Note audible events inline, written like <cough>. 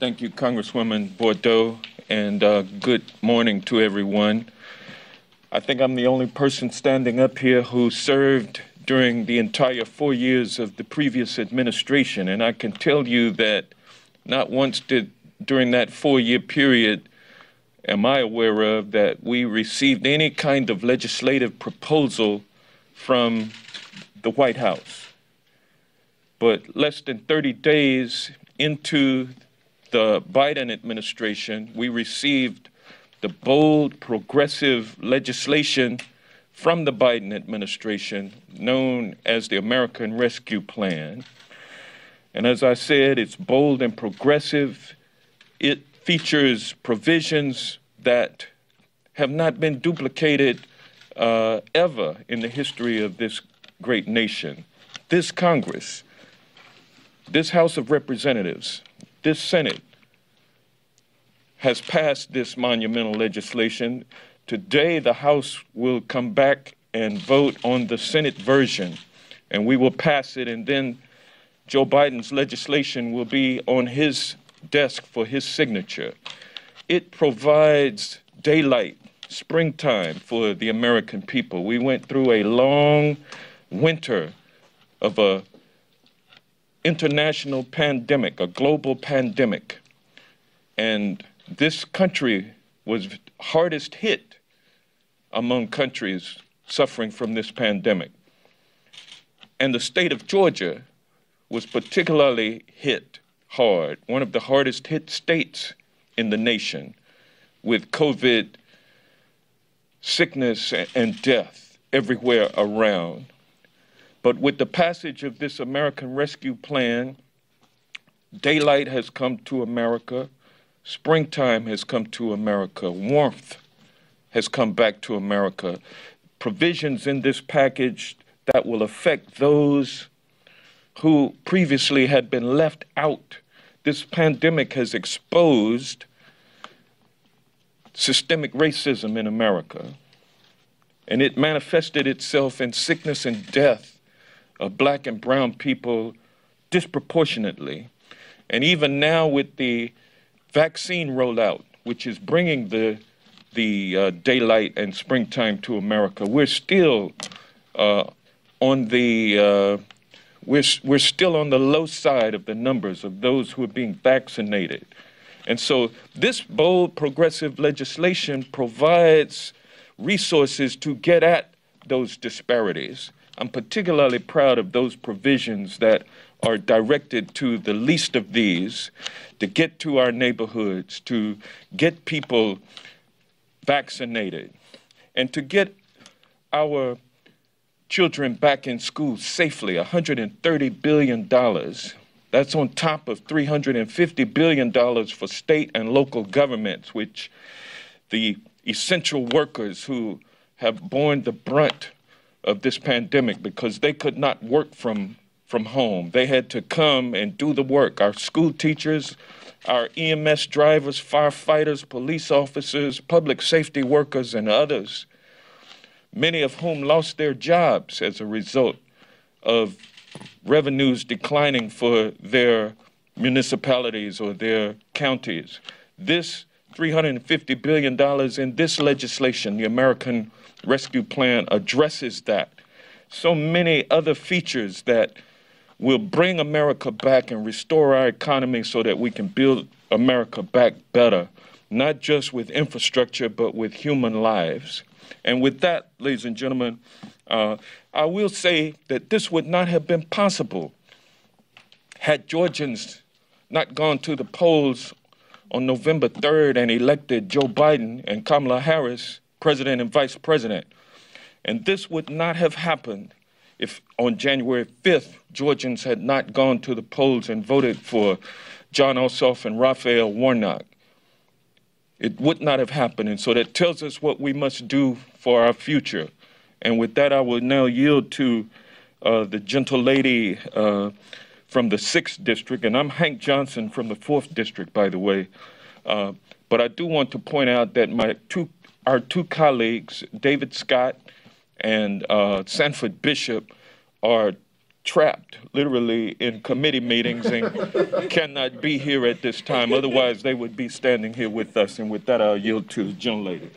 Thank you, Congresswoman Bordeaux, and uh, good morning to everyone. I think I'm the only person standing up here who served during the entire four years of the previous administration, and I can tell you that not once did during that four year period am I aware of that we received any kind of legislative proposal from the White House. But less than 30 days into the Biden administration, we received the bold, progressive legislation from the Biden administration known as the American Rescue Plan. And as I said, it's bold and progressive. It features provisions that have not been duplicated uh, ever in the history of this great nation. This Congress, this House of Representatives, this Senate has passed this monumental legislation. Today, the House will come back and vote on the Senate version, and we will pass it, and then Joe Biden's legislation will be on his desk for his signature. It provides daylight, springtime for the American people. We went through a long winter of a international pandemic, a global pandemic. And this country was hardest hit among countries suffering from this pandemic. And the state of Georgia was particularly hit hard, one of the hardest hit states in the nation with COVID sickness and death everywhere around. But with the passage of this American Rescue Plan, daylight has come to America, springtime has come to America, warmth has come back to America. Provisions in this package that will affect those who previously had been left out. This pandemic has exposed systemic racism in America, and it manifested itself in sickness and death of black and brown people disproportionately. And even now, with the vaccine rollout, which is bringing the, the uh, daylight and springtime to America, we're still uh, on the uh, we're, we're still on the low side of the numbers of those who are being vaccinated. And so this bold progressive legislation provides resources to get at those disparities. I'm particularly proud of those provisions that are directed to the least of these to get to our neighborhoods, to get people vaccinated, and to get our children back in school safely $130 billion. That's on top of $350 billion for state and local governments, which the essential workers who have borne the brunt of this pandemic because they could not work from from home. They had to come and do the work. Our school teachers, our EMS drivers, firefighters, police officers, public safety workers, and others, many of whom lost their jobs as a result of revenues declining for their municipalities or their counties. This $350 billion in this legislation. The American Rescue Plan addresses that. So many other features that will bring America back and restore our economy so that we can build America back better, not just with infrastructure, but with human lives. And with that, ladies and gentlemen, uh, I will say that this would not have been possible had Georgians not gone to the polls on November 3rd and elected Joe Biden and Kamala Harris president and vice president. And this would not have happened if on January 5th, Georgians had not gone to the polls and voted for John Ossoff and Raphael Warnock. It would not have happened. And so that tells us what we must do for our future. And with that, I will now yield to uh, the gentle lady. Uh, from the 6th District, and I'm Hank Johnson from the 4th District, by the way. Uh, but I do want to point out that my two, our two colleagues, David Scott and uh, Sanford Bishop, are trapped literally in committee meetings and <laughs> cannot be here at this time. Otherwise, they would be standing here with us. And with that, I'll yield to the gentleman.